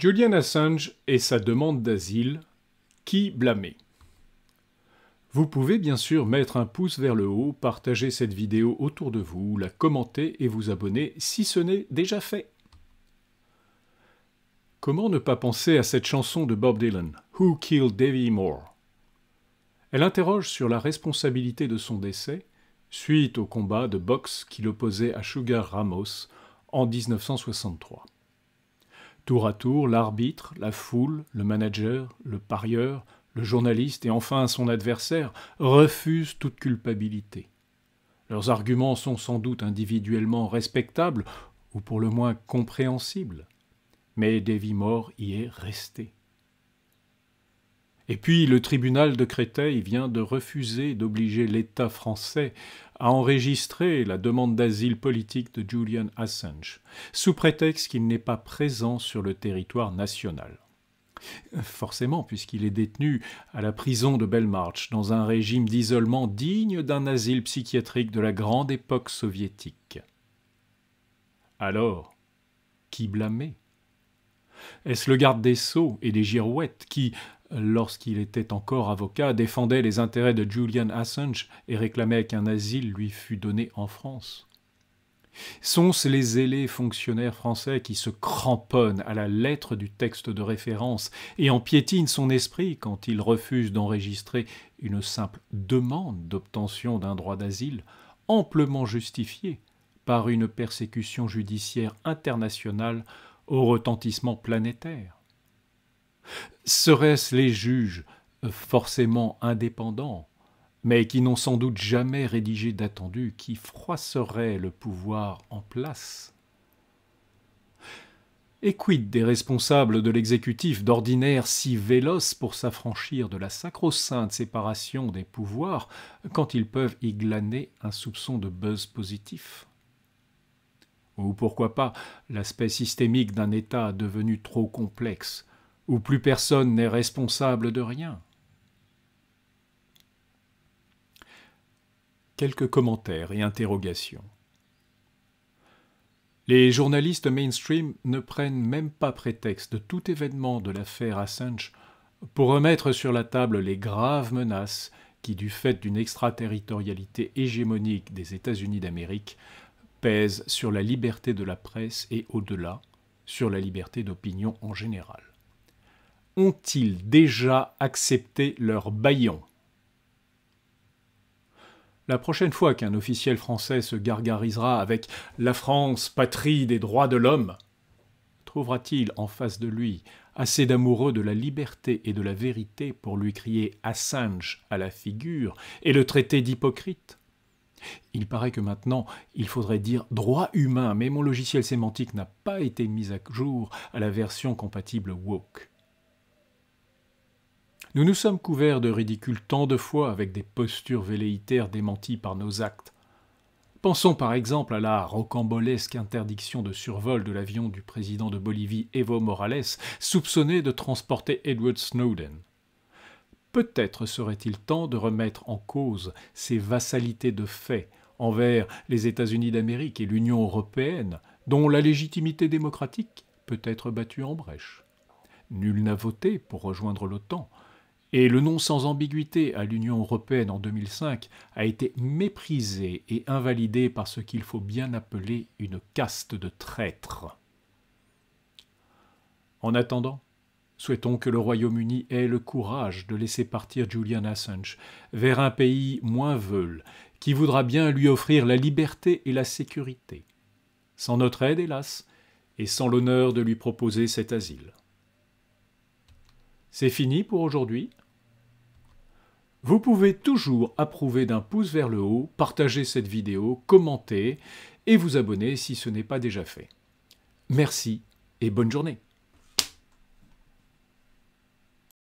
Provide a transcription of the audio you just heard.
Julian Assange et sa demande d'asile, qui blâmer Vous pouvez bien sûr mettre un pouce vers le haut, partager cette vidéo autour de vous, la commenter et vous abonner si ce n'est déjà fait. Comment ne pas penser à cette chanson de Bob Dylan, Who Killed Davy Moore Elle interroge sur la responsabilité de son décès, suite au combat de boxe qui l'opposait à Sugar Ramos en 1963. Tour à tour, l'arbitre, la foule, le manager, le parieur, le journaliste et enfin son adversaire refusent toute culpabilité. Leurs arguments sont sans doute individuellement respectables, ou pour le moins compréhensibles, mais Davy mort y est resté. Et puis le tribunal de Créteil vient de refuser d'obliger l'État français à enregistrer la demande d'asile politique de Julian Assange, sous prétexte qu'il n'est pas présent sur le territoire national. Forcément, puisqu'il est détenu à la prison de Belmarch, dans un régime d'isolement digne d'un asile psychiatrique de la grande époque soviétique. Alors, qui blâmer Est-ce le garde des Sceaux et des girouettes qui, lorsqu'il était encore avocat, défendait les intérêts de Julian Assange et réclamait qu'un asile lui fût donné en France sont-ce les zélés fonctionnaires français qui se cramponnent à la lettre du texte de référence et en piétinent son esprit quand ils refusent d'enregistrer une simple demande d'obtention d'un droit d'asile, amplement justifiée par une persécution judiciaire internationale au retentissement planétaire Seraient-ce les juges, euh, forcément indépendants, mais qui n'ont sans doute jamais rédigé d'attendu, qui froisserait le pouvoir en place et quid des responsables de l'exécutif d'ordinaire si véloce pour s'affranchir de la sacro-sainte séparation des pouvoirs quand ils peuvent y glaner un soupçon de buzz positif Ou pourquoi pas l'aspect systémique d'un État devenu trop complexe où plus personne n'est responsable de rien. Quelques commentaires et interrogations. Les journalistes mainstream ne prennent même pas prétexte de tout événement de l'affaire Assange pour remettre sur la table les graves menaces qui, du fait d'une extraterritorialité hégémonique des États-Unis d'Amérique, pèsent sur la liberté de la presse et au-delà, sur la liberté d'opinion en général ont-ils déjà accepté leur baillon la prochaine fois qu'un officiel français se gargarisera avec La France, patrie des droits de l'homme, trouvera-t-il en face de lui assez d'amoureux de la liberté et de la vérité pour lui crier Assange à la figure et le traiter d'hypocrite Il paraît que maintenant il faudrait dire droit humain, mais mon logiciel sémantique n'a pas été mis à jour à la version compatible woke. Nous nous sommes couverts de ridicule tant de fois avec des postures velléitaires démenties par nos actes. Pensons par exemple à la rocambolesque interdiction de survol de l'avion du président de Bolivie Evo Morales, soupçonné de transporter Edward Snowden. Peut-être serait-il temps de remettre en cause ces vassalités de fait envers les États-Unis d'Amérique et l'Union européenne, dont la légitimité démocratique peut être battue en brèche. Nul n'a voté pour rejoindre l'OTAN, et le nom sans ambiguïté à l'Union européenne en 2005 a été méprisé et invalidé par ce qu'il faut bien appeler une caste de traîtres. En attendant, souhaitons que le Royaume-Uni ait le courage de laisser partir Julian Assange vers un pays moins veule, qui voudra bien lui offrir la liberté et la sécurité. Sans notre aide, hélas, et sans l'honneur de lui proposer cet asile. C'est fini pour aujourd'hui. Vous pouvez toujours approuver d'un pouce vers le haut, partager cette vidéo, commenter et vous abonner si ce n'est pas déjà fait. Merci et bonne journée.